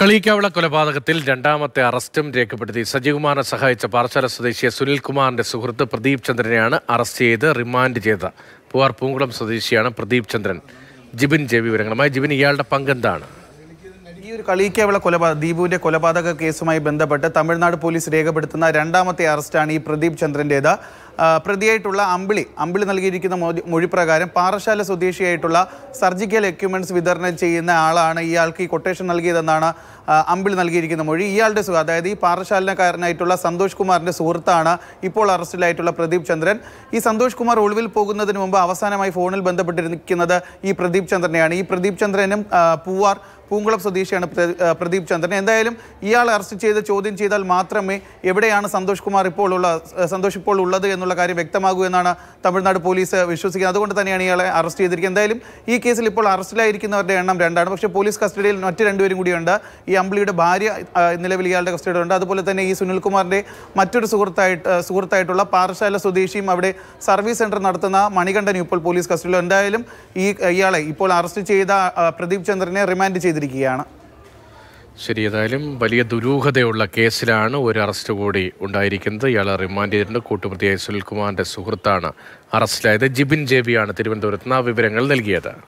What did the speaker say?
കളീക്കാവിള കൊലപാതകത്തിൽ രണ്ടാമത്തെ അറസ്റ്റും രേഖപ്പെടുത്തി സജീവ്കുമാറിനെ സഹായിച്ച പാറശാല സ്വദേശിയെ സുനിൽകുമാറിന്റെ സുഹൃത്ത് പ്രദീപ് ചന്ദ്രനെയാണ് അറസ്റ്റ് ചെയ്ത് റിമാൻഡ് ചെയ്ത പൂവാർ പൂങ്കുളം സ്വദേശിയാണ് പ്രദീപ് ചന്ദ്രൻ ജിബിൻ ജെ വിവരങ്ങളുമായി ജിബിൻ ഇയാളുടെ പങ്കെന്താണ് ഒരു കളിക്കേവള കൊലപാതക ദീപുവിന്റെ കൊലപാതക കേസുമായി ബന്ധപ്പെട്ട് തമിഴ്നാട് പോലീസ് രേഖപ്പെടുത്തുന്ന രണ്ടാമത്തെ അറസ്റ്റാണ് ഈ പ്രദീപ് ചന്ദ്രൻ്റേത് പ്രതിയായിട്ടുള്ള അമ്പിളി അമ്പിളി നൽകിയിരിക്കുന്ന മൊഴിപ്രകാരം പാറശാല സ്വദേശിയായിട്ടുള്ള സർജിക്കൽ എക്യുപ്മെൻറ്റ്സ് വിതരണം ചെയ്യുന്ന ആളാണ് ഇയാൾക്ക് ഈ കൊട്ടേഷൻ നൽകിയതെന്നാണ് അമ്പിളി നൽകിയിരിക്കുന്ന മൊഴി ഇയാളുടെ സുഖം അതായത് ഈ പാറശാലനക്കാരനായിട്ടുള്ള സന്തോഷ് കുമാറിൻ്റെ സുഹൃത്താണ് ഇപ്പോൾ അറസ്റ്റിലായിട്ടുള്ള പ്രദീപ് ചന്ദ്രൻ ഈ സന്തോഷ് കുമാർ ഒളിവിൽ പോകുന്നതിന് മുമ്പ് അവസാനമായി ഫോണിൽ ബന്ധപ്പെട്ടിരിക്കുന്നത് ഈ പ്രദീപ് ചന്ദ്രനെയാണ് ഈ പ്രദീപ് ചന്ദ്രനും പൂവാർ പൂങ്കുളം സ്വദേശിയാണ് പ്രദീപ് ചന്ദ്രൻ എന്തായാലും ഇയാൾ അറസ്റ്റ് ചെയ്ത് ചോദ്യം ചെയ്താൽ മാത്രമേ എവിടെയാണ് സന്തോഷ് കുമാർ ഇപ്പോൾ ഉള്ള സന്തോഷ് ഇപ്പോൾ ഉള്ളത് എന്നുള്ള കാര്യം വ്യക്തമാകൂ എന്നാണ് തമിഴ്നാട് പോലീസ് വിശ്വസിക്കുന്നത് അതുകൊണ്ട് തന്നെയാണ് ഇയാളെ അറസ്റ്റ് ചെയ്തിരിക്കുന്നത് എന്തായാലും ഈ കേസിൽ ഇപ്പോൾ അറസ്റ്റിലായിരിക്കുന്നവരുടെ എണ്ണം രണ്ടാണ് പക്ഷേ പോലീസ് കസ്റ്റഡിയിൽ മറ്റ് രണ്ടുപേരും കൂടിയുണ്ട് ഈ അമ്പിളിയുടെ ഭാര്യ നിലവിൽ ഇയാളുടെ കസ്റ്റഡിയിലുണ്ട് അതുപോലെ തന്നെ ഈ സുനിൽകുമാറിൻ്റെ മറ്റൊരു സുഹൃത്തായിട്ട് സുഹൃത്തായിട്ടുള്ള പാറശാല സ്വദേശിയും അവിടെ സർവീസ് സെൻറ്റർ നടത്തുന്ന മണികണ്ഠനും ഇപ്പോൾ പോലീസ് കസ്റ്റഡിയിൽ എന്തായാലും ഈ ഇയാളെ ഇപ്പോൾ അറസ്റ്റ് ചെയ്ത പ്രദീപ് ചന്ദ്രനെ റിമാൻഡ് ചെയ്തിരിക്കും വന്നിരിക്കുകയാണ് ശരി ഏതായാലും വലിയ ദുരൂഹതയുള്ള കേസിലാണ് ഒരു അറസ്റ്റ് കൂടി ഉണ്ടായിരിക്കുന്നത് ഇയാളെ റിമാൻഡ് ചെയ്തിട്ടുണ്ട് കൂട്ടുപ്രതിയായ സുനിൽകുമാറിന്റെ സുഹൃത്താണ് അറസ്റ്റിലായത് ജിബിൻ ജേബിയാണ് തിരുവനന്തപുരത്ത് നിന്ന് ആ വിവരങ്ങൾ നൽകിയത്